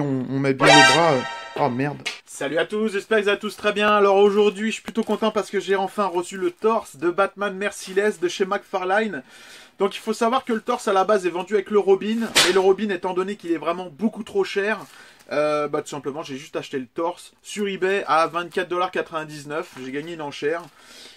on, met bien le bras... Euh. Oh merde. Salut à tous, j'espère que vous allez tous très bien. Alors aujourd'hui, je suis plutôt content parce que j'ai enfin reçu le torse de Batman Merciless de chez McFarlane. Donc il faut savoir que le torse à la base est vendu avec le Robin. Et le Robin, étant donné qu'il est vraiment beaucoup trop cher, euh, bah, tout simplement, j'ai juste acheté le torse sur eBay à 24,99$. J'ai gagné une enchère.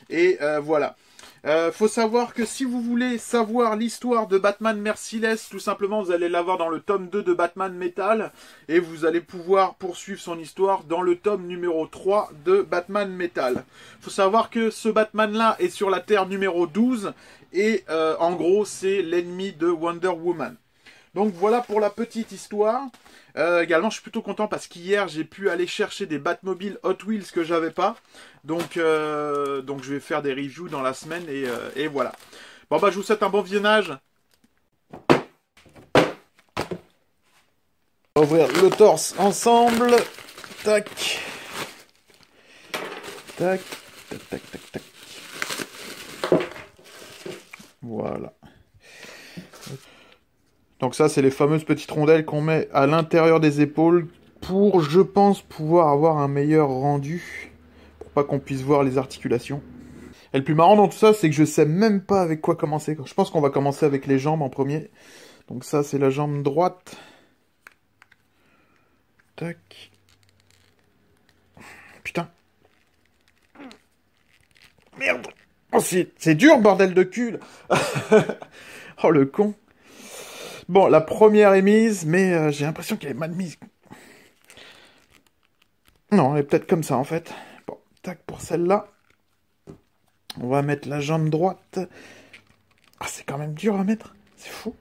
Et euh, voilà. Euh, faut savoir que si vous voulez savoir l'histoire de Batman Merciless, tout simplement, vous allez l'avoir dans le tome 2 de Batman Metal. Et vous allez pouvoir poursuivre son histoire dans le tome numéro 3 de Batman Metal. Faut savoir que ce Batman-là est sur la Terre numéro 12. Et euh, en gros, c'est l'ennemi de Wonder Woman. Donc voilà pour la petite histoire. Euh, également, je suis plutôt content parce qu'hier, j'ai pu aller chercher des Batmobile Hot Wheels que j'avais pas. Donc, euh, donc je vais faire des reviews dans la semaine euh, et, voilà. Bon bah je vous souhaite un bon visionnage. On va ouvrir le torse ensemble. Tac. Tac. Tac, tac, tac, tac. Voilà. Donc ça, c'est les fameuses petites rondelles qu'on met à l'intérieur des épaules pour, je pense, pouvoir avoir un meilleur rendu, pour pas qu'on puisse voir les articulations. Et le plus marrant dans tout ça, c'est que je sais même pas avec quoi commencer. Je pense qu'on va commencer avec les jambes en premier. Donc ça, c'est la jambe droite. Tac. Putain. Merde. Oh, c'est dur, bordel de cul. oh, le con. Bon, la première est mise, mais euh, j'ai l'impression qu'elle est mal mise. Non, elle est peut-être comme ça en fait. Bon, tac pour celle-là. On va mettre la jambe droite. Ah, c'est quand même dur à mettre. C'est fou.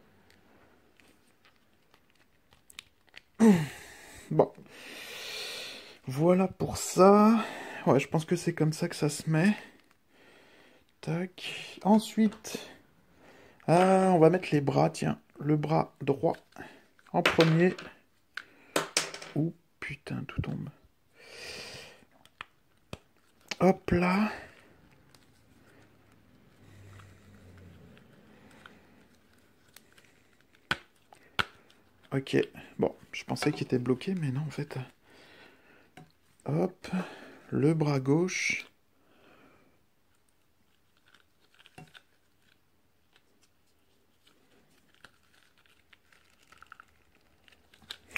Mmh. Bon. Voilà pour ça. Ouais, je pense que c'est comme ça que ça se met. Tac. Ensuite, ah, on va mettre les bras, tiens le bras droit en premier. ou putain, tout tombe. Hop là. Ok, bon, je pensais qu'il était bloqué, mais non, en fait. Hop, le bras gauche.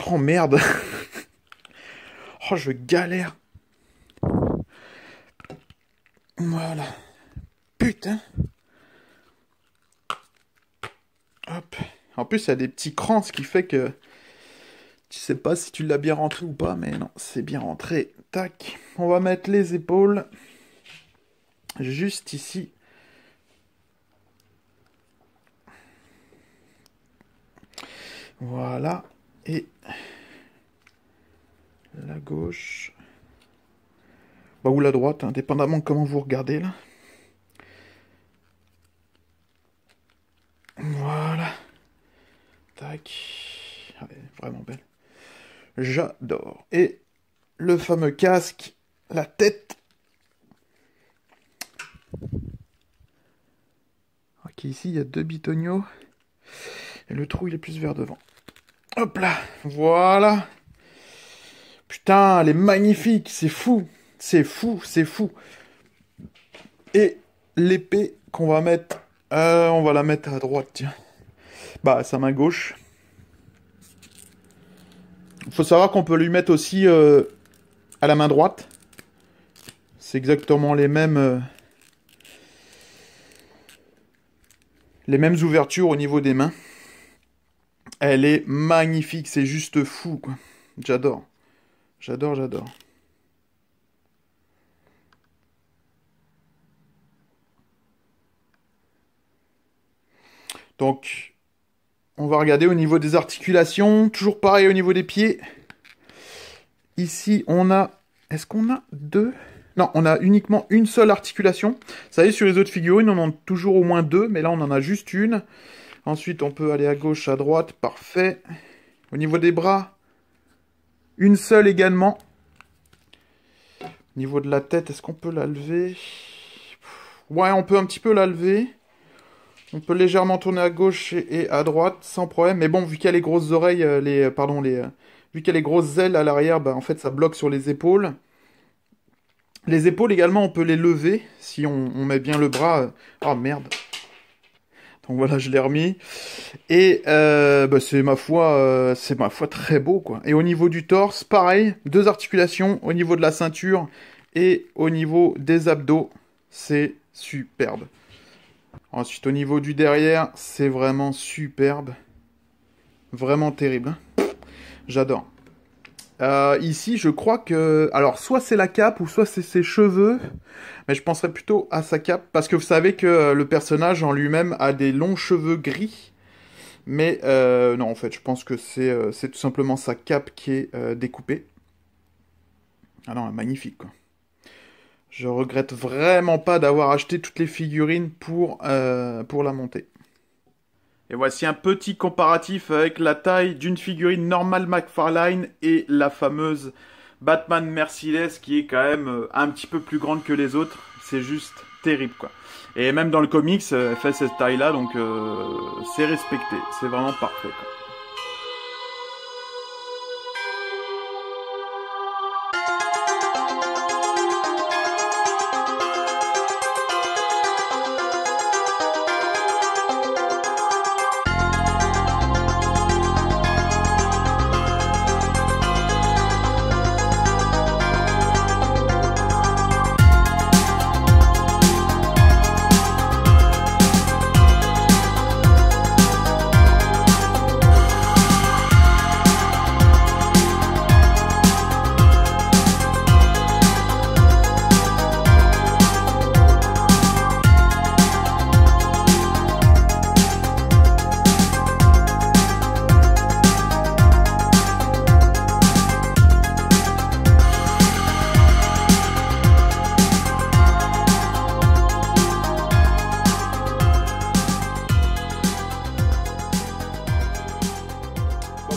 Oh merde Oh je galère Voilà. Putain Hop. En plus il y a des petits crans, ce qui fait que tu sais pas si tu l'as bien rentré ou pas, mais non, c'est bien rentré. Tac. On va mettre les épaules juste ici. Voilà et la gauche, bah, ou la droite, indépendamment comment vous regardez là. Voilà. Tac. Ah, vraiment belle. J'adore. Et le fameux casque, la tête. Ok, ici, il y a deux bitonios. Et le trou, il est plus vers devant. Hop là, voilà. Putain, elle est magnifique, c'est fou, c'est fou, c'est fou. Et l'épée qu'on va mettre, euh, on va la mettre à droite, tiens. Bah, à sa main gauche. Faut savoir qu'on peut lui mettre aussi euh, à la main droite. C'est exactement les mêmes... Euh, les mêmes ouvertures au niveau des mains. Elle est magnifique, c'est juste fou, J'adore. J'adore, j'adore. Donc, on va regarder au niveau des articulations. Toujours pareil au niveau des pieds. Ici, on a... Est-ce qu'on a deux Non, on a uniquement une seule articulation. Ça y est, sur les autres figurines, on en a toujours au moins deux. Mais là, on en a juste une. Ensuite, on peut aller à gauche, à droite. Parfait. Au niveau des bras, une seule également. Au niveau de la tête, est-ce qu'on peut la lever Ouais, on peut un petit peu la lever. On peut légèrement tourner à gauche et à droite sans problème. Mais bon, vu qu'elle a les grosses oreilles, euh, les, euh, pardon, les, euh, vu qu'elle a les grosses ailes à l'arrière, bah, en fait, ça bloque sur les épaules. Les épaules également, on peut les lever si on, on met bien le bras. Oh merde, voilà, je l'ai remis. Et euh, bah, c'est ma foi, euh, c'est ma foi très beau quoi. Et au niveau du torse, pareil, deux articulations au niveau de la ceinture et au niveau des abdos, c'est superbe. Ensuite, au niveau du derrière, c'est vraiment superbe, vraiment terrible. Hein. J'adore. Euh, ici, je crois que... Alors, soit c'est la cape ou soit c'est ses cheveux. Mais je penserais plutôt à sa cape. Parce que vous savez que euh, le personnage en lui-même a des longs cheveux gris. Mais euh, non, en fait, je pense que c'est tout simplement sa cape qui est découpée. Ah non, magnifique, quoi. Je regrette vraiment pas d'avoir acheté toutes les figurines pour, pour la montée. Et voici un petit comparatif avec la taille d'une figurine normale McFarlane et la fameuse Batman Merciless qui est quand même euh, un petit peu plus grande que les autres. C'est juste terrible quoi. Et même dans le comics, euh, elle fait cette taille là donc euh, c'est respecté. C'est vraiment parfait quoi.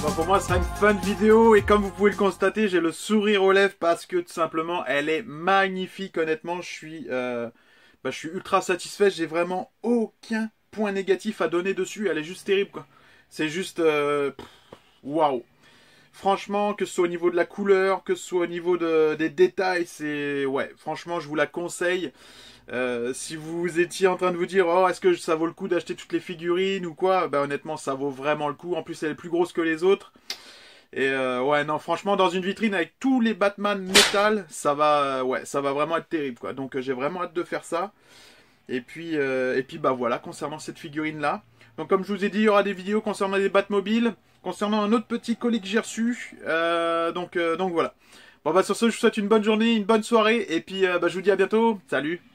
Eh ben, pour moi, ce sera une bonne vidéo et comme vous pouvez le constater, j'ai le sourire aux lèvres parce que tout simplement, elle est magnifique. Honnêtement, je suis, euh, bah, je suis ultra satisfait. J'ai vraiment aucun point négatif à donner dessus. Elle est juste terrible, quoi. C'est juste, euh, waouh. Franchement, que ce soit au niveau de la couleur, que ce soit au niveau des détails, c'est ouais. Franchement, je vous la conseille. Euh, si vous étiez en train de vous dire oh est-ce que ça vaut le coup d'acheter toutes les figurines ou quoi, bah honnêtement ça vaut vraiment le coup. En plus elle est plus grosse que les autres. Et euh, ouais non franchement dans une vitrine avec tous les Batman métal, ça va ouais ça va vraiment être terrible quoi. Donc euh, j'ai vraiment hâte de faire ça. Et puis et puis bah voilà concernant cette figurine là. Donc comme je vous ai dit il y aura des vidéos concernant les Batmobiles, concernant un autre petit colis que j'ai reçu. donc donc voilà. Bon bah sur ce je vous souhaite une bonne journée, une bonne soirée et puis bah, je vous dis à bientôt. Salut.